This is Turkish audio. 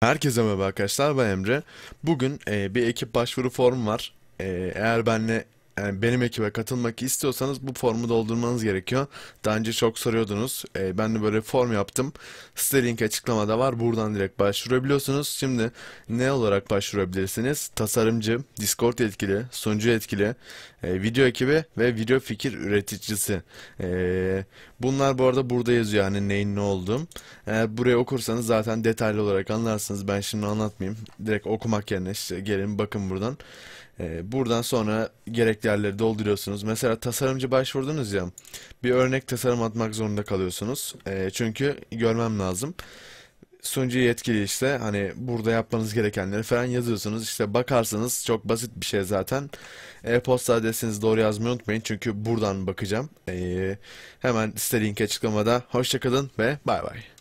Herkese merhaba arkadaşlar ben Emre. Bugün e, bir ekip başvuru formu var. E, eğer benle yani benim ekibe katılmak istiyorsanız bu formu doldurmanız gerekiyor. Daha önce çok soruyordunuz. Ee, ben de böyle form yaptım. Site link açıklamada var. Buradan direkt başvurabiliyorsunuz. Şimdi ne olarak başvurabilirsiniz? Tasarımcı, Discord etkili, sunucu etkili, e, video ekibi ve video fikir üreticisi. E, bunlar bu arada burada yazıyor yani neyin ne olduğum. Eğer buraya okursanız zaten detaylı olarak anlarsınız. Ben şimdi anlatmayayım. Direkt okumak yerine işte gelin bakın buradan. E, buradan sonra gerekli yerleri dolduruyorsunuz. Mesela tasarımcı başvurdunuz ya bir örnek tasarım atmak zorunda kalıyorsunuz. E, çünkü görmem lazım sunucu yetkili işte hani burada yapmanız gerekenleri falan yazıyorsunuz. İşte bakarsanız çok basit bir şey zaten. E-posta adresinizi doğru yazmayı unutmayın çünkü buradan bakacağım. Ee, hemen site linki açıklamada. Hoşçakalın ve bay bay.